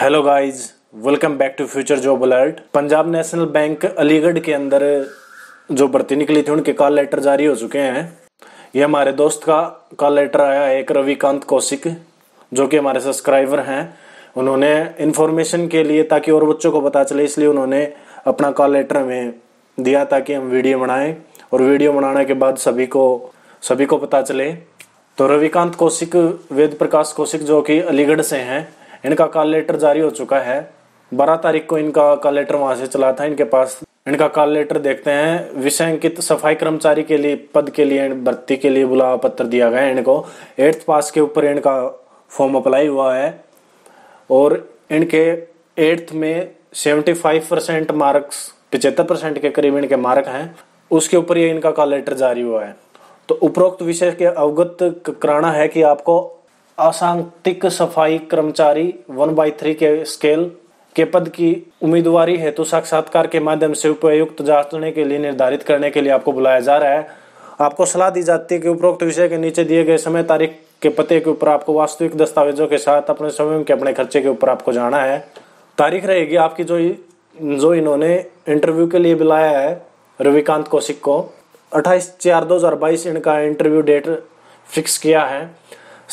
hello guys welcome back to Future Job Alert Punjab National Bank Aligarh के अंदर जो भर्ती निकली थी उनके कॉल लेटर जारी हो चुके हैं ये हमारे दोस्त का कॉल लेटर आया है एक रविकांत कौशिक जो कि हमारे सब्सक्राइबर हैं उन्होंने इन्फॉर्मेशन के लिए ताकि और बच्चों को पता चले इसलिए उन्होंने अपना कॉल लेटर हमें दिया ताकि हम वीडियो बनाएं और वीडियो बनाने के बाद सभी को सभी को पता चले तो रविकांत कौशिक वेद प्रकाश कौशिक जो कि अलीगढ़ से हैं इनका कॉल लेटर जारी हो चुका है बारह तारीख को इनका कॉल लेटर वहां से चला था इनके पास इनका कॉल लेटर देखते हैं विषयांकित सफाई कर्मचारी के लिए पद के लिए भर्ती के लिए बुलावा पत्र दिया गया है इनको एट्थ पास के ऊपर इनका फॉर्म अप्लाई हुआ है और इनके एट्थ में सेवेंटी फाइव परसेंट मार्क्स पिचहत्तर परसेंट के करीब इनके मार्क हैं उसके ऊपर ये इनका कॉल लेटर जारी हुआ है तो उपरोक्त विषय के अवगत कराना है कि आपको असांतिक सफाई कर्मचारी वन बाई थ्री के स्केल के पद की उम्मीदवारी हेतु साक्षात्कार के माध्यम से उपयुक्त जांचने के लिए निर्धारित करने के लिए आपको बुलाया जा रहा है आपको सलाह दी जाती है कि उपरोक्त विषय के नीचे दिए गए समय तारीख के पते के ऊपर आपको वास्तविक दस्तावेजों के साथ अपने समय के अपने खर्चे के ऊपर आपको जाना है तारीख रहेगी आपकी जो जो इन्होंने इंटरव्यू के लिए बुलाया है रविकांत कौशिक को अट्ठाईस चार बाईस इनका इंटरव्यू डेट फिक्स किया है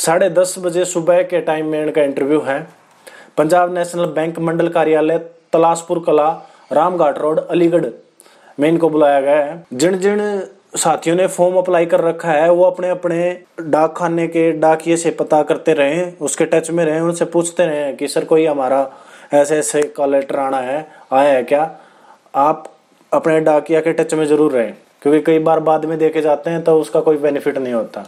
साढ़े दस बजे सुबह के टाइम में इनका इंटरव्यू है पंजाब नेशनल बैंक मंडल कार्यालय तलाशपुर कला रामघाट रोड अलीगढ़ में इनको बुलाया गया है जिन जिन साथियों ने फॉर्म अप्लाई कर रखा है वो अपने अपने डाक खाने के डाकिए से पता करते रहें उसके टच में रहें उनसे पूछते रहें कि सर कोई हमारा ऐसे ऐसे का लेटर आना है आया है क्या आप अपने डाकिया के टच में ज़रूर रहें क्योंकि कई बार बाद में देखे जाते हैं तो उसका कोई बेनिफिट नहीं होता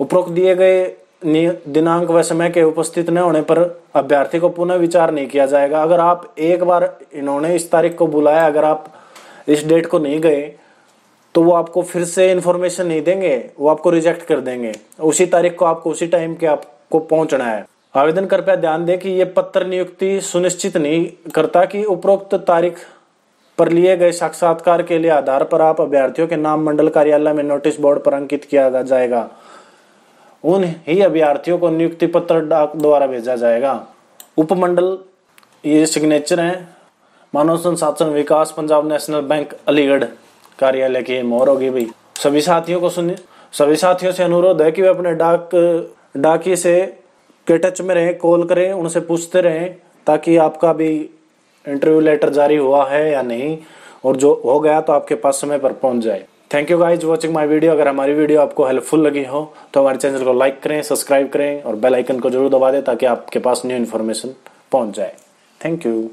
उपरोक्त दिए गए दिनांक व समय के उपस्थित न होने पर अभ्यर्थी को पुनः विचार नहीं किया जाएगा अगर आप एक बार इन्होंने इस तारीख को बुलाया अगर आप इस डेट को नहीं गए तो वो आपको फिर से इन्फॉर्मेशन नहीं देंगे वो आपको रिजेक्ट कर देंगे उसी तारीख को आपको उसी टाइम के आपको पहुंचना है आवेदन कृपया ध्यान दें कि ये पत्र नियुक्ति सुनिश्चित नहीं करता कि उपरोक्त तारीख पर लिए गए साक्षात्कार के लिए आधार पर आप अभ्यर्थियों के नाम मंडल कार्यालय में नोटिस बोर्ड पर अंकित किया जाएगा उन ही अभ्यर्थियों को नियुक्ति पत्र डाक द्वारा भेजा जाएगा उपमंडल ये सिग्नेचर है मानव संसाधन विकास पंजाब नेशनल बैंक अलीगढ़ कार्यालय की मोहर होगी भाई सभी साथियों को सुन सभी साथियों से अनुरोध है कि वे अपने डाक डाकी से के टच में रहें कॉल करें उनसे पूछते रहें ताकि आपका भी इंटरव्यू लेटर जारी हुआ है या नहीं और जो हो गया तो आपके पास समय पर पहुंच जाए thank you guys watching my video अगर हमारी वीडियो आपको हेल्पफुल लगी हो तो हमारे चैनल को लाइक करें सब्सक्राइब करें और बेल आइकन को जरूर दबा दें ताकि आपके पास न्यू इन्फॉर्मेशन पहुंच जाए थैंक यू